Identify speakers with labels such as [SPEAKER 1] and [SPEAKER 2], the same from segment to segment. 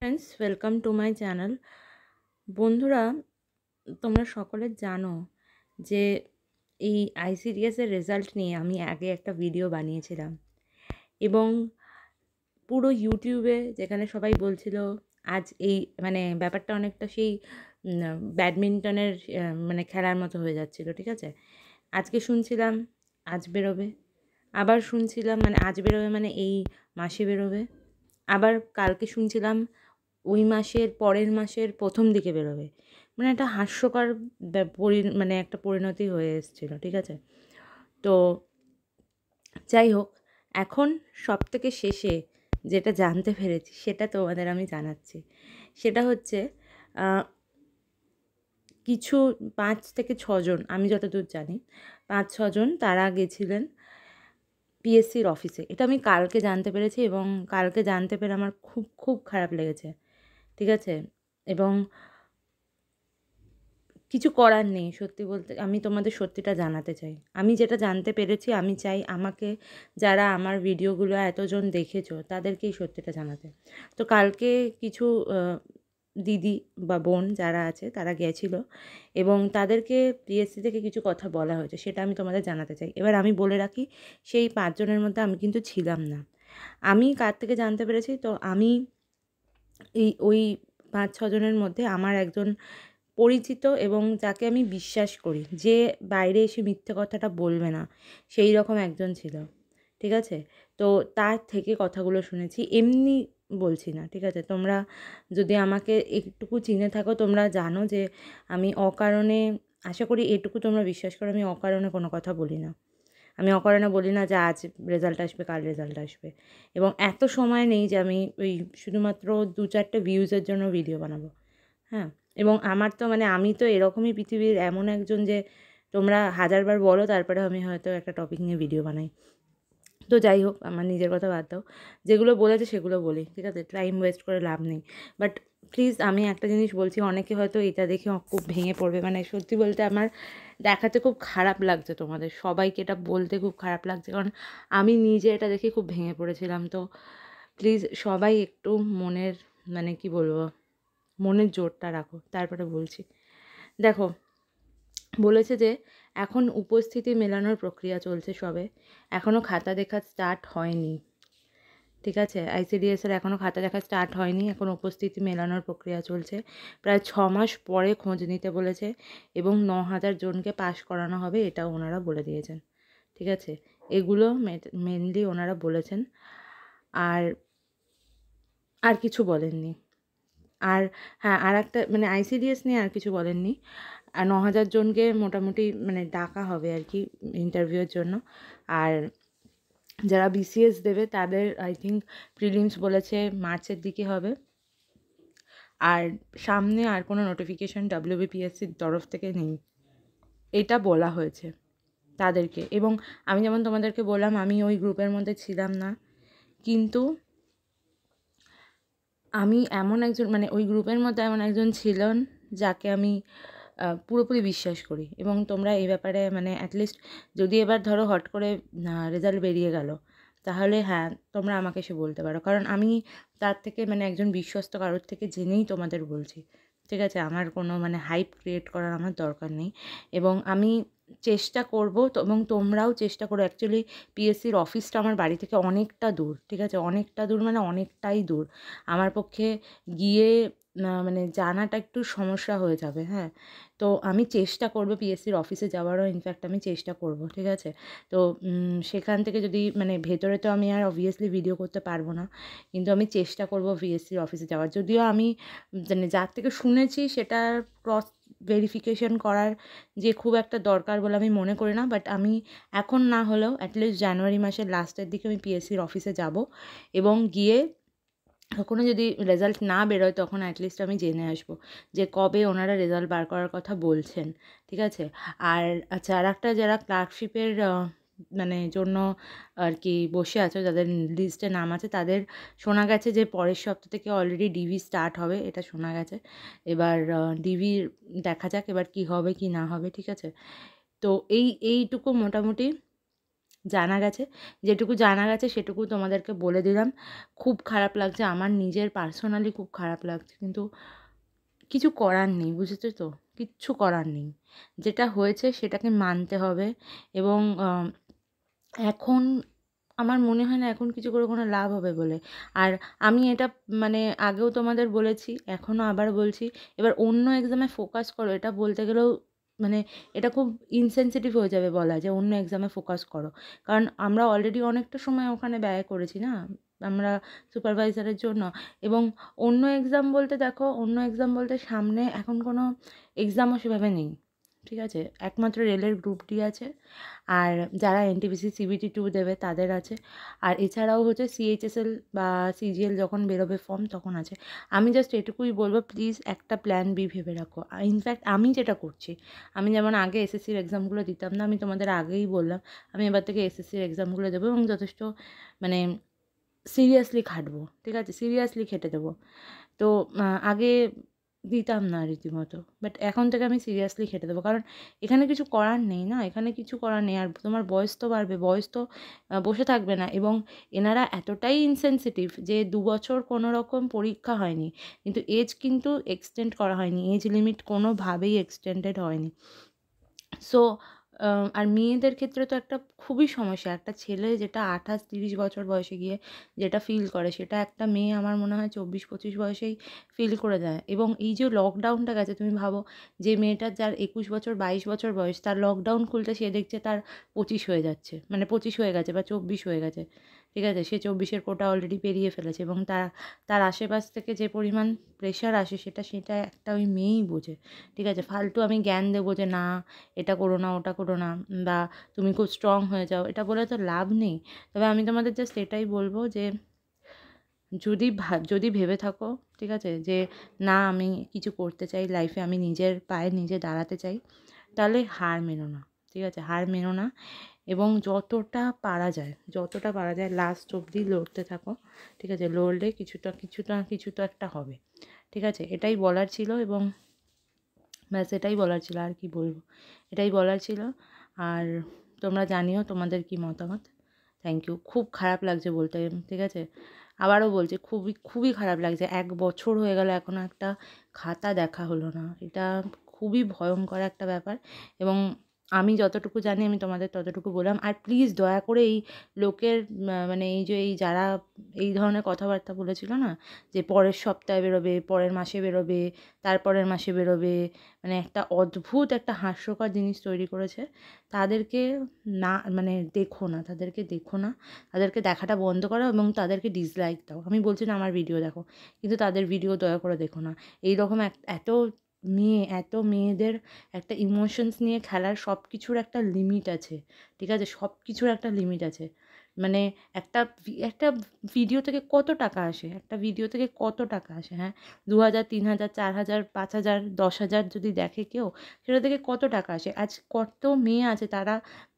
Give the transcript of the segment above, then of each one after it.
[SPEAKER 1] friends welcome to my channel বন্ধুরা তোমরা সকলে জানো যে এই আইসিডিএসের রেজাল্ট নিয়ে আমি আগে একটা ভিডিও বানিয়েছিলাম এবং পুরো ইউটিউবে যেখানে সবাই বলছিল আজ এই মানে ব্যাপারটা অনেকটা সেই ব্যাডমিন্টনের মানে খেলার মতো হয়ে যাচ্ছিল ঠিক আছে আজকে শুনছিলাম আজ বেরোবে আবার শুনছিলাম মানে আজ বেরোবে মানে এই মাসে বেরোবে আবার কালকে শুনছিলাম ওই মাসের পরের মাসের প্রথম দিকে বেরোবে মানে একটা হাস্যকর পরি মানে একটা পরিণতি হয়ে এসেছিলো ঠিক আছে তো যাই হোক এখন সব থেকে শেষে যেটা জানতে পেরেছি সেটা তোমাদের আমি জানাচ্ছি সেটা হচ্ছে কিছু পাঁচ থেকে ছজন আমি যতদূর জানি পাঁচ ছজন তারা গেছিলেন পিএসসির অফিসে এটা আমি কালকে জানতে পেরেছি এবং কালকে জানতে পেরে আমার খুব খুব খারাপ লেগেছে ঠিক আছে এবং কিছু করার নেই সত্যি বলতে আমি তোমাদের সত্যিটা জানাতে চাই আমি যেটা জানতে পেরেছি আমি চাই আমাকে যারা আমার ভিডিওগুলো এতজন দেখেছো তাদেরকেই সত্যিটা জানাতে তো কালকে কিছু দিদি বা বোন যারা আছে তারা গেছিল এবং তাদেরকে পিএসসি থেকে কিছু কথা বলা হয়েছে সেটা আমি তোমাদের জানাতে চাই এবার আমি বলে রাখি সেই পাঁচজনের মধ্যে আমি কিন্তু ছিলাম না আমি কার থেকে জানতে পেরেছি তো আমি এই ওই পাঁচ ছজনের মধ্যে আমার একজন পরিচিত এবং যাকে আমি বিশ্বাস করি যে বাইরে এসে মিথ্যে কথাটা বলবে না সেই রকম একজন ছিল ঠিক আছে তো তার থেকে কথাগুলো শুনেছি এমনি বলছি না ঠিক আছে তোমরা যদি আমাকে একটুকু চিনে থাকো তোমরা জানো যে আমি অকারণে আশা করি এটুকু তোমরা বিশ্বাস করো আমি অকারণে কোনো কথা বলি না আমি অকারণে বলি না যে আজ রেজাল্ট আসবে কাল রেজাল্ট আসবে এবং এত সময় নেই যে আমি ওই শুধুমাত্র দু চারটে ভিউজের জন্য ভিডিও বানাবো হ্যাঁ এবং আমার তো মানে আমি তো এরকমই পৃথিবীর এমন একজন যে তোমরা হাজারবার বলো তারপরে আমি হয়তো একটা টপিক নিয়ে ভিডিও বানাই তো যাই হোক আমার নিজের কথা বাদ দাও যেগুলো বলেছে সেগুলো বলি ঠিক আছে টাইম ওয়েস্ট করে লাভ নেই বাট প্লিজ আমি একটা জিনিস বলছি অনেকে হয়তো এটা দেখে খুব ভেঙে পড়বে মানে সত্যি বলতে আমার দেখাতে খুব খারাপ লাগছে তোমাদের সবাইকে এটা বলতে খুব খারাপ লাগছে কারণ আমি নিজে এটা দেখে খুব ভেঙে পড়েছিলাম তো প্লিজ সবাই একটু মনের মানে কি বলবো মনের জোরটা রাখো তারপরে বলছি দেখো বলেছে যে এখন উপস্থিতি মেলানোর প্রক্রিয়া চলছে সবে এখনও খাতা দেখা স্টার্ট হয়নি ঠিক আছে আইসিডিএসের এখনও খাতা দেখা স্টার্ট হয়নি এখন উপস্থিতি মেলানোর প্রক্রিয়া চলছে প্রায় ছ মাস পরে খোঁজ নিতে বলেছে এবং ন হাজার জনকে পাশ করানো হবে এটাও ওনারা বলে দিয়েছেন ঠিক আছে এগুলো মেনলি ওনারা বলেছেন আর আর কিছু বলেননি আর হ্যাঁ আর একটা মানে আইসিডিএস নিয়ে আর কিছু বলেননি আর ন হাজার জনকে মোটামুটি মানে ডাকা হবে আর কি ইন্টারভিউয়ের জন্য আর যারা বিসিএস দেবে তাদের আই থিঙ্ক প্রিলিমস বলেছে মার্চের দিকে হবে আর সামনে আর কোনো নোটিফিকেশান ডাব্লিউবিপিএসসির তরফ থেকে নেই এটা বলা হয়েছে তাদেরকে এবং আমি যেমন তোমাদেরকে বললাম আমি ওই গ্রুপের মধ্যে ছিলাম না কিন্তু আমি এমন একজন মানে ওই গ্রুপের মধ্যে এমন একজন ছিলেন যাকে আমি পুরোপুরি বিশ্বাস করি এবং তোমরা এই ব্যাপারে মানে অ্যাটলিস্ট যদি এবার ধরো হট করে রেজাল্ট বেরিয়ে গেল তাহলে হ্যাঁ তোমরা আমাকে সে বলতে পারো কারণ আমি তার থেকে মানে একজন বিশ্বস্ত কারোর থেকে জেনেই তোমাদের বলছি ঠিক আছে আমার কোনো মানে হাইপ ক্রিয়েট করার আমার দরকার নেই এবং আমি চেষ্টা করব এবং তোমরাও চেষ্টা করো অ্যাকচুয়ালি পিএসসির অফিসটা আমার বাড়ি থেকে অনেকটা দূর ঠিক আছে অনেকটা দূর মানে অনেকটাই দূর আমার পক্ষে গিয়ে মানে জানাটা একটু সমস্যা হয়ে যাবে হ্যাঁ তো আমি চেষ্টা করব পিএসসির অফিসে যাওয়ারও ইনফ্যাক্ট আমি চেষ্টা করব ঠিক আছে তো সেখান থেকে যদি মানে ভেতরে তো আমি আর অবভিয়াসলি ভিডিও করতে পারবো না কিন্তু আমি চেষ্টা করব পিএসসির অফিসে যাওয়ার যদিও আমি মানে যার থেকে শুনেছি সেটার ক্রস ভেরিফিকেশন করার যে খুব একটা দরকার বলে আমি মনে করি না বাট আমি এখন না হলেও অ্যাটলিস্ট জানুয়ারি মাসের লাস্টের দিকে আমি পিএসসির অফিসে যাব এবং গিয়ে কোনো যদি রেজাল্ট না বেরোয় তখন অ্যাটলিস্ট আমি জেনে আসবো যে কবে ওনারা রেজাল্ট বার করার কথা বলছেন ঠিক আছে আর আচ্ছা আর একটা যারা ক্লার্কশিপের মানে জন্য আর কি বসে আছো যাদের লিস্টে নাম আছে তাদের শোনা গেছে যে পরের সপ্তাহ থেকে অলরেডি ডিভি স্টার্ট হবে এটা শোনা গেছে এবার ডিভি দেখা যাক এবার কি হবে কি না হবে ঠিক আছে তো এই এইটুকু মোটামুটি জানা গেছে যেটুকু জানা গেছে সেটুকু তোমাদেরকে বলে দিলাম খুব খারাপ লাগছে আমার নিজের পার্সোনালি খুব খারাপ লাগছে কিন্তু কিছু করার নেই বুঝেছো তো কিচ্ছু করার নেই যেটা হয়েছে সেটাকে মানতে হবে এবং এখন আমার মনে হয় না এখন কিছু করে কোনো লাভ হবে বলে আর আমি এটা মানে আগেও তোমাদের বলেছি এখনও আবার বলছি এবার অন্য এক্সামে ফোকাস করো এটা বলতে গেলেও মানে এটা খুব ইনসেনসিটিভ হয়ে যাবে বলা যে অন্য এক্সামে ফোকাস করো কারণ আমরা অলরেডি অনেকটা সময় ওখানে ব্যয় করেছি না আমরা সুপারভাইজারের জন্য এবং অন্য এক্সাম বলতে দেখো অন্য এক্সাম বলতে সামনে এখন কোনো এক্সামও সেভাবে নেই ঠিক আছে একমাত্র রেলের গ্রুপটি আছে আর যারা এনটিপিসি সিবিটি টু দেবে তাদের আছে আর এছাড়াও হচ্ছে সিএইচএসএল বা সিজিএল যখন বেরোবে ফর্ম তখন আছে আমি জাস্ট এটুকুই বলবো প্লিজ একটা প্ল্যান বি ভেবে রাখো ইনফ্যাক্ট আমি যেটা করছি আমি যেমন আগে এসএসসির এক্সামগুলো দিতাম না আমি তোমাদের আগেই বললাম আমি এবার থেকে এসএসসির এক্সামগুলো দেবো এবং যথেষ্ট মানে সিরিয়াসলি খাটবো ঠিক আছে সিরিয়াসলি খেটে দেবো তো আগে দিতাম না রীতিমতো বাট এখন থেকে আমি সিরিয়াসলি খেটে দেবো কারণ এখানে কিছু করার নেই না এখানে কিছু করার নেই আর তোমার বয়স তো বাড়বে বয়স তো বসে থাকবে না এবং এনারা এতটাই ইনসেনসিটিভ যে দু বছর কোনো রকম পরীক্ষা হয়নি কিন্তু এজ কিন্তু এক্সটেন্ড করা হয়নি এজ লিমিট কোনোভাবেই এক্সটেন্ডেড হয়নি সো আর মেয়েদের ক্ষেত্রে তো একটা খুবই সমস্যা একটা ছেলে যেটা আঠাশ তিরিশ বছর বয়সে গিয়ে যেটা ফিল করে সেটা একটা মেয়ে আমার মনে হয় চব্বিশ পঁচিশ বয়সেই ফিল করে দেয় এবং এই যে লকডাউনটা গেছে তুমি ভাবো যে মেয়েটার যার একুশ বছর বাইশ বছর বয়স তার লকডাউন খুলতে সে দেখছে তার পঁচিশ হয়ে যাচ্ছে মানে পঁচিশ হয়ে গেছে বা চব্বিশ হয়ে গেছে ঠিক আছে সে চব্বিশের কোটা অলরেডি পেরিয়ে ফেলেছে এবং তার তার আশেপাশ থেকে যে পরিমাণ প্রেশার আসে সেটা সেটা একটা ওই মেয়েই বোঝে ঠিক আছে ফালতু আমি জ্ঞান দেবো যে না এটা করো না ওটা করো না বা তুমি খুব স্ট্রং হয়ে যাও এটা বলে তো লাভ নেই তবে আমি তোমাদের জাস্ট এটাই বলবো যে যদি যদি ভেবে থাকো ঠিক আছে যে না আমি কিছু করতে চাই লাইফে আমি নিজের পায়ে নিজে দাঁড়াতে চাই তাহলে হার মেনো না ঠিক আছে হার মেনো না এবং যতটা পারা যায় যতটা পারা যায় লাস্ট অবধি লড়তে থাকো ঠিক আছে লড়লে কিছুটা কিছুটা কিছু তো একটা হবে ঠিক আছে এটাই বলার ছিল এবং ব্যাস এটাই বলার ছিল আর কি বলবো এটাই বলার ছিল আর তোমরা জানিও তোমাদের কি মতামত থ্যাংক ইউ খুব খারাপ লাগছে বলতে ঠিক আছে আবারও বলছে খুবই খুবই খারাপ লাগছে এক বছর হয়ে গেল এখনও একটা খাতা দেখা হলো না এটা খুবই ভয়ঙ্কর একটা ব্যাপার এবং আমি যতটুকু জানি আমি তোমাদের ততটুকু বললাম আর প্লিজ দয়া করে এই লোকের মানে এই যে এই যারা এই ধরনের কথাবার্তা বলেছিল না যে পরের সপ্তাহে বেরোবে পরের মাসে বেরোবে তারপরের মাসে বেরোবে মানে একটা অদ্ভুত একটা হাস্যকর জিনিস তৈরি করেছে তাদেরকে না মানে দেখো না তাদেরকে দেখো না তাদেরকে দেখাটা বন্ধ করো এবং তাদেরকে ডিসলাইক দাও আমি বলছি না আমার ভিডিও দেখো কিন্তু তাদের ভিডিও দয়া করে দেখো না এইরকম এত মেয়ে এত মেয়েদের একটা ইমোশনস নিয়ে খেলার সব কিছুর একটা লিমিট আছে ঠিক আছে সব কিছুর একটা লিমিট আছে মানে একটা একটা ভিডিও থেকে কত টাকা আসে একটা ভিডিও থেকে কত টাকা আসে হ্যাঁ দু হাজার তিন হাজার চার হাজার পাঁচ হাজার দশ হাজার যদি দেখে কেউ সেটা থেকে কত টাকা আসে আজ কত মেয়ে আছে তারা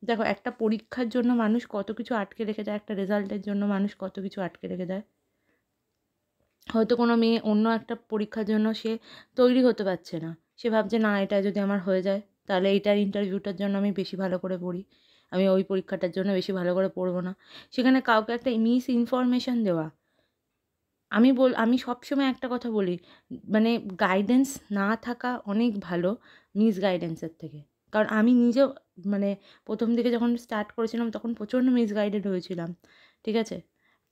[SPEAKER 1] দেখো একটা পরীক্ষার জন্য মানুষ কত কিছু আটকে রেখে দেয় একটা রেজাল্টের জন্য মানুষ কত কিছু আটকে রেখে দেয় হয়তো কোনো মেয়ে অন্য একটা পরীক্ষার জন্য সে তৈরি হতে পারছে না সে ভাবছে না এটা যদি আমার হয়ে যায় তাহলে এইটার ইন্টারভিউটার জন্য আমি বেশি ভালো করে পড়ি আমি ওই পরীক্ষাটার জন্য বেশি ভালো করে পড়বো না সেখানে কাউকে একটা মিস ইনফরমেশান দেওয়া আমি বল আমি সবসময় একটা কথা বলি মানে গাইডেন্স না থাকা অনেক ভালো মিস গাইডেন্সের থেকে কারণ আমি নিজেও মানে প্রথম দিকে যখন স্টার্ট করেছিলাম তখন প্রচণ্ড মিসগাইডেড হয়েছিলাম ঠিক আছে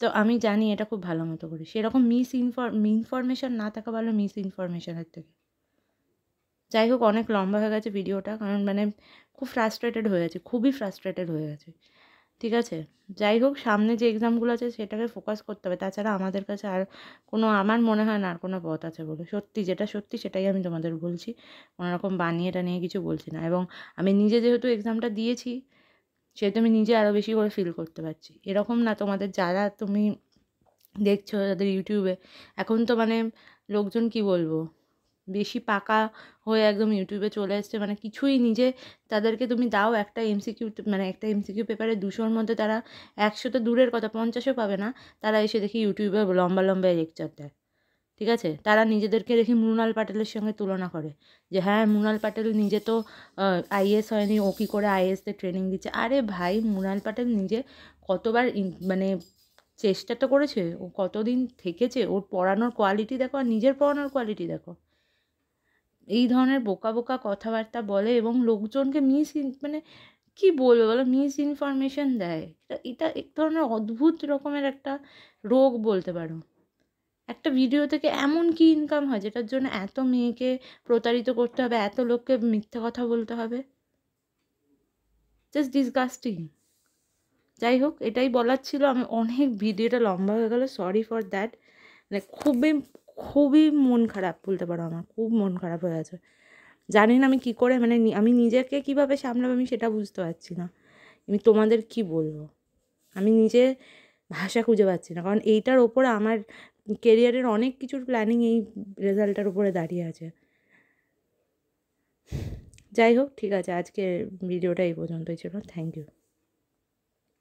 [SPEAKER 1] তো আমি জানি এটা খুব ভালো মতো করি সেরকম মিস ইনফর ইনফরমেশান না থাকা ভালো মিস ইনফরমেশানের থেকে যাই হোক অনেক লম্বা হয়ে গেছে ভিডিওটা কারণ মানে খুব ফ্রাস্ট্রেটেড হয়ে গেছে খুবই ফ্রাস্ট্রেটেড হয়ে গেছে ঠিক আছে যাই হোক সামনে যে এক্সামগুলো আছে সেটাকে ফোকাস করতে হবে তাছাড়া আমাদের কাছে আর কোনো আমার মনে হয় না আর কোনো পথ আছে বলে সত্যি যেটা সত্যি সেটাই আমি তোমাদের বলছি কোনোরকম বানিয়ে এটা নিয়ে কিছু বলছি না এবং আমি নিজে যেহেতু এক্সামটা দিয়েছি সেহেতু তুমি নিজে আরও বেশি করে ফিল করতে পারছি এরকম না তোমাদের যারা তুমি দেখছো তাদের ইউটিউবে এখন তো মানে লোকজন কি বলবো বেশি পাকা হয়ে একদম ইউটিউবে চলে এসছে মানে কিছুই নিজে তাদেরকে তুমি দাও একটা এমসিকিউ মানে একটা এমসিকিউ পেপারে দুশোর মধ্যে তারা একশো তো দূরের কথা পঞ্চাশও পাবে না তারা এসে দেখি ইউটিউবে লম্বা লম্বা লেকচার দেয় ঠিক আছে তারা নিজেদেরকে দেখি মৃণাল পাটেলের সঙ্গে তুলনা করে যে হ্যাঁ মৃণাল পাটেল নিজে তো আইএস হয়নি ও কী করে আইএসতে ট্রেনিং দিচ্ছে আরে ভাই মৃণাল পাটেল নিজে কতবার মানে চেষ্টা তো করেছে ও কতদিন থেকেছে ওর পড়ানোর কোয়ালিটি দেখো আর নিজের পড়ানোর কোয়ালিটি দেখো এই ধরনের বোকা বোকা কথাবার্তা বলে এবং লোকজনকে মিস মানে কি বলবো বলো মিস ইনফরমেশন দেয় এটা এটা এক ধরনের অদ্ভুত রকমের একটা রোগ বলতে পারো একটা ভিডিও থেকে এমন কি ইনকাম হয় যেটার জন্য এত মেয়েকে প্রতারিত করতে হবে এত লোককে মিথ্যে কথা বলতে হবে জাস্ট ডিসগাস্টিং যাই হোক এটাই বলার ছিল আমি অনেক ভিডিওটা লম্বা হয়ে গেল সরি ফর দ্যাট মানে খুবই খুবই মন খারাপ বলতে পারো আমার খুব মন খারাপ হয়ে আছে জানি না আমি কি করে মানে আমি নিজেকে কিভাবে সামলাবো আমি সেটা বুঝতে পারছি না আমি তোমাদের কি বলবো আমি নিজে ভাষা খুঁজে পাচ্ছি না কারণ এইটার ওপরে আমার কেরিয়ারের অনেক কিছুর প্ল্যানিং এই রেজাল্টটার উপরে দাঁড়িয়ে আছে যাই হোক ঠিক আছে আজকে ভিডিওটা এই পর্যন্তই ছিল থ্যাংক ইউ